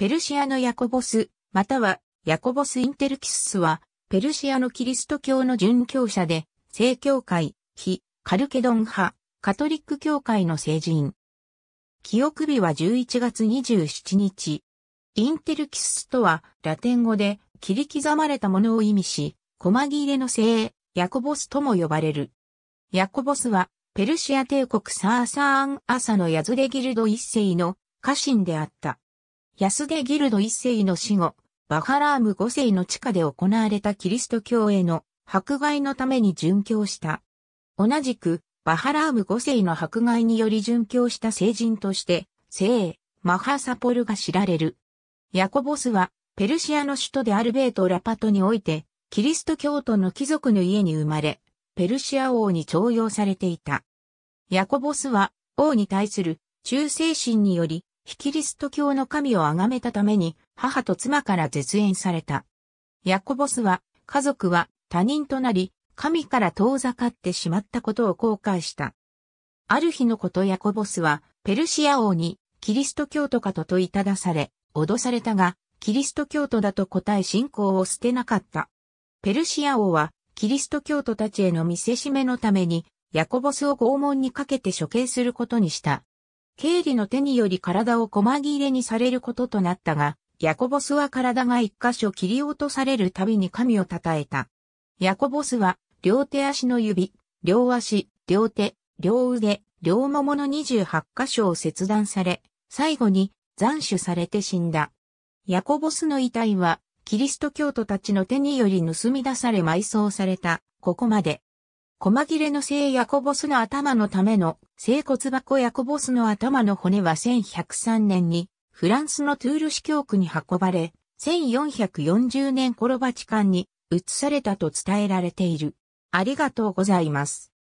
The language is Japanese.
ペルシアのヤコボス、またはヤコボス・インテルキススは、ペルシアのキリスト教の殉教者で、正教会、非、カルケドン派、カトリック教会の聖人。記憶日は11月27日。インテルキススとは、ラテン語で、切り刻まれたものを意味し、細切れの聖、ヤコボスとも呼ばれる。ヤコボスは、ペルシア帝国サーサーン・アサのヤズレギルド一世の家臣であった。安出ギルド一世の死後、バハラーム五世の地下で行われたキリスト教への迫害のために殉教した。同じく、バハラーム五世の迫害により殉教した聖人として、聖、マハサポルが知られる。ヤコボスは、ペルシアの首都でアルベート・ラパトにおいて、キリスト教徒の貴族の家に生まれ、ペルシア王に徴用されていた。ヤコボスは、王に対する忠誠心により、キリスト教の神を崇めたために、母と妻から絶縁された。ヤコボスは、家族は他人となり、神から遠ざかってしまったことを後悔した。ある日のことヤコボスは、ペルシア王に、キリスト教徒かと問いただされ、脅されたが、キリスト教徒だと答え信仰を捨てなかった。ペルシア王は、キリスト教徒たちへの見せしめのために、ヤコボスを拷問にかけて処刑することにした。経理の手により体を細切れにされることとなったが、ヤコボスは体が一箇所切り落とされるたびに神を称えた。ヤコボスは、両手足の指、両足、両手、両腕、両桃の28箇所を切断され、最後に斬首されて死んだ。ヤコボスの遺体は、キリスト教徒たちの手により盗み出され埋葬された。ここまで。細切れの聖ヤコボスの頭のための聖骨箱ヤコボスの頭の骨は1103年にフランスのトゥール市教区に運ばれ、1440年頃バチカンに移されたと伝えられている。ありがとうございます。